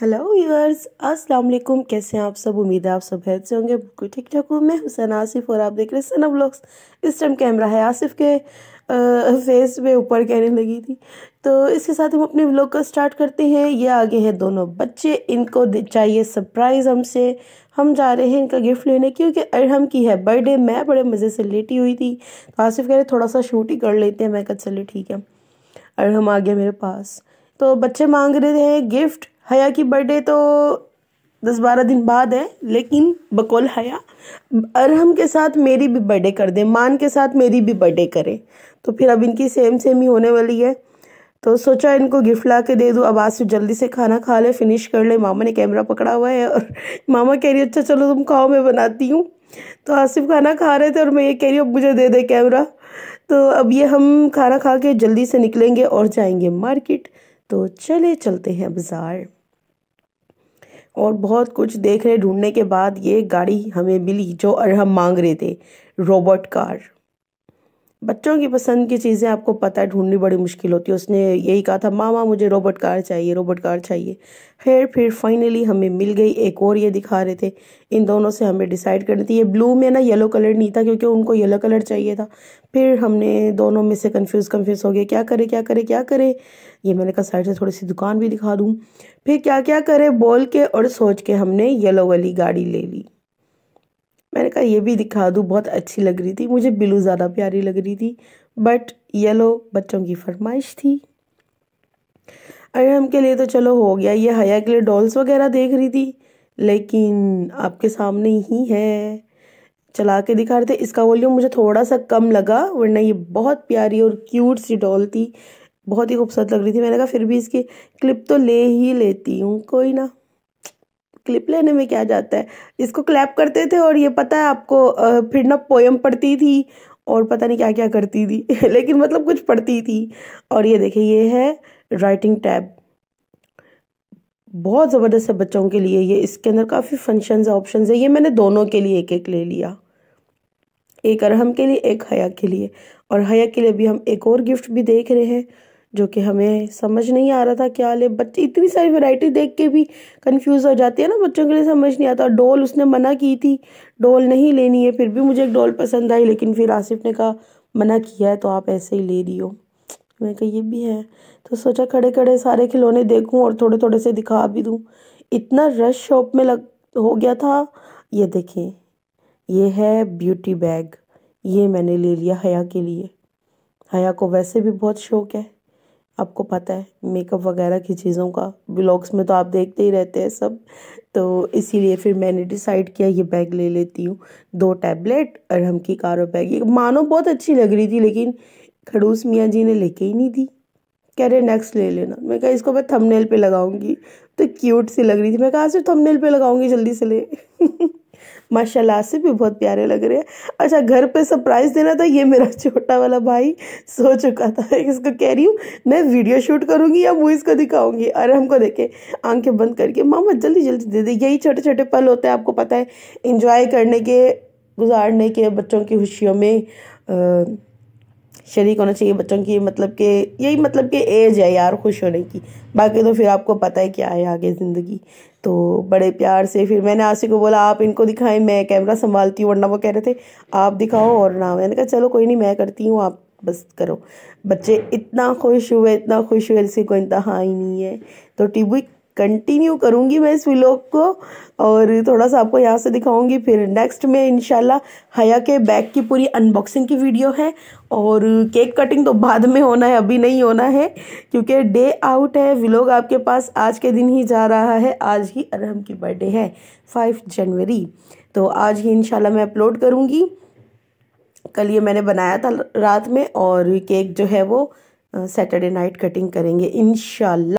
hello viewers अस्सलाम वालेकुम कैसे हैं आप सब उम्मीद है आप सब हेल्थ से होंगे बिल्कुल ठीक ठाक हूँ मैं हुसैन आसिफ और आप देख रहे हैं सना ब्लॉग्स इस टाइम कैमरा है आसिफ के फेस में ऊपर कहने लगी थी तो इसके साथ हम अपने ब्लॉग को स्टार्ट करते हैं ये आगे हैं दोनों बच्चे इनको चाहिए सरप्राइज़ हमसे हम जा रहे हैं इनका गिफ्ट लेने क्योंकि अरहम की है बर्थडे मैं बड़े मज़े से लेटी हुई थी तो आसिफ कह रहे थोड़ा सा शूट ही कर लेते हैं मैं कहा चले ठीक है अरहम आ गया मेरे पास तो बच्चे मांग रहे हैं गिफ्ट हया की बर्थडे तो दस बारह दिन बाद है लेकिन बकौल हया अरहम के साथ मेरी भी बर्थडे कर दे मान के साथ मेरी भी बर्थडे करें तो फिर अब इनकी सेम सेम ही होने वाली है तो सोचा इनको गिफ्ट ला के दे दूँ अब आज से जल्दी से खाना खा ले फिनिश कर ले मामा ने कैमरा पकड़ा हुआ है और मामा कह रही अच्छा चलो तुम खाओ मैं बनाती हूँ तो आसिफ खाना खा रहे थे और मैं ये कह रही हूँ अब मुझे दे दे कैमरा तो अब ये हम खाना खा के जल्दी से निकलेंगे और जाएंगे मार्केट तो चले चलते हैं बाज़ार और बहुत कुछ देखने ढूंढने के बाद ये गाड़ी हमें मिली जो अरहम मांग रहे थे रोबोट कार बच्चों की पसंद की चीज़ें आपको पता है ढूंढनी बड़ी मुश्किल होती है उसने यही कहा था मामा मुझे रोबोट कार चाहिए रोबोट कार चाहिए फिर फिर फाइनली हमें मिल गई एक और ये दिखा रहे थे इन दोनों से हमें डिसाइड करनी थी ये ब्लू में ना येलो कलर नहीं था क्योंकि उनको येलो कलर चाहिए था फिर हमने दोनों में से कन्फ्यूज़ कंफ्यूज हो गए क्या करें क्या करें क्या करें ये मैंने कहा साइड से थोड़ी सी दुकान भी दिखा दूँ फिर क्या क्या करें बोल के और सोच के हमने येलो वाली गाड़ी ले ली मैंने कहा ये भी दिखा दूँ बहुत अच्छी लग रही थी मुझे ब्लू ज़्यादा प्यारी लग रही थी बट येलो बच्चों की फरमाइश थी हम के लिए तो चलो हो गया ये हया के लिए डॉल्स वगैरह देख रही थी लेकिन आपके सामने ही है चला के दिखा रहे थे इसका वॉल्यूम मुझे थोड़ा सा कम लगा वरना ये बहुत प्यारी और क्यूट सी डॉल थी बहुत ही खूबसूरत लग रही थी मैंने कहा फिर भी इसकी क्लिप तो ले ही लेती हूँ कोई ना क्लिप लेने में क्या जाता है इसको क्लैप करते थे और ये पता है आपको फिर ना पोएम पढ़ती थी और पता नहीं क्या क्या करती थी लेकिन मतलब कुछ पढ़ती थी और ये देखिए ये है राइटिंग टैब बहुत ज़बरदस्त है बच्चों के लिए ये इसके अंदर काफ़ी फंक्शंस ऑप्शन है ये मैंने दोनों के लिए एक एक ले लिया एक अरहम के लिए एक हया के लिए और हया के लिए भी हम एक और गिफ्ट भी देख रहे हैं जो कि हमें समझ नहीं आ रहा था क्या ले बच्चे इतनी सारी वैरायटी देख के भी कंफ्यूज हो जाती है ना बच्चों के लिए समझ नहीं आता डोल उसने मना की थी डोल नहीं लेनी है फिर भी मुझे एक डोल पसंद आई लेकिन फिर आसिफ ने कहा मना किया है तो आप ऐसे ही ले रही हो मैंने कहा ये भी है तो सोचा खड़े खड़े सारे खिलौने देखूँ और थोड़े थोड़े से दिखा भी दूँ इतना रश शॉप में लग हो गया था ये देखें ये है ब्यूटी बैग ये मैंने ले लिया हया के लिए हया को वैसे भी बहुत शौक है आपको पता है मेकअप वगैरह की चीज़ों का ब्लॉग्स में तो आप देखते ही रहते हैं सब तो इसीलिए फिर मैंने डिसाइड किया ये बैग ले लेती हूँ दो टैबलेट और हम की कारो बैग ये मानो बहुत अच्छी लग रही थी लेकिन खड़ूस मियाँ जी ने लेके ही नहीं दी कह रहे नेक्स्ट ले लेना मैं कहा इसको मैं थमनेल पर लगाऊँगी तो क्यूट सी लग रही थी मैं कहा सिर्फ थमनेल पर लगाऊँगी जल्दी से ले माशाल्लाह से भी बहुत प्यारे लग रहे हैं अच्छा घर पे सरप्राइज़ देना था ये मेरा छोटा वाला भाई सो चुका था इसको कह रही हूँ मैं वीडियो शूट करूँगी या मूवीज़ को दिखाऊँगी अरे हमको देखे आंखें बंद करके मामा जल्दी जल्दी दे दे यही छोटे छोटे पल होते हैं आपको पता है इंजॉय करने के गुजारने के बच्चों की खुशियों में आ, शरीक होना चाहिए बच्चों की मतलब के यही मतलब के एज है यार खुश होने की बाकी तो फिर आपको पता है क्या है आगे ज़िंदगी तो बड़े प्यार से फिर मैंने आशी को बोला आप इनको दिखाएं मैं कैमरा संभालती हूँ वरना वो कह रहे थे आप दिखाओ और ना मैंने कहा चलो कोई नहीं मैं करती हूँ आप बस करो बच्चे इतना खुश हुए इतना खुश हुए इसकी कोई इंतहा ही नहीं है तो टीबू कंटिन्यू करूँगी मैं इस व्लॉग को और थोड़ा सा आपको यहाँ से दिखाऊँगी फिर नेक्स्ट में इनशाला हया के बैग की पूरी अनबॉक्सिंग की वीडियो है और केक कटिंग तो बाद में होना है अभी नहीं होना है क्योंकि डे आउट है व्लॉग आपके पास आज के दिन ही जा रहा है आज ही अरहम की बर्थडे है फाइव जनवरी तो आज ही इनशाला मैं अपलोड करूँगी कल ये मैंने बनाया था रात में और केक जो है वो सैटरडे नाइट कटिंग करेंगे इनशाला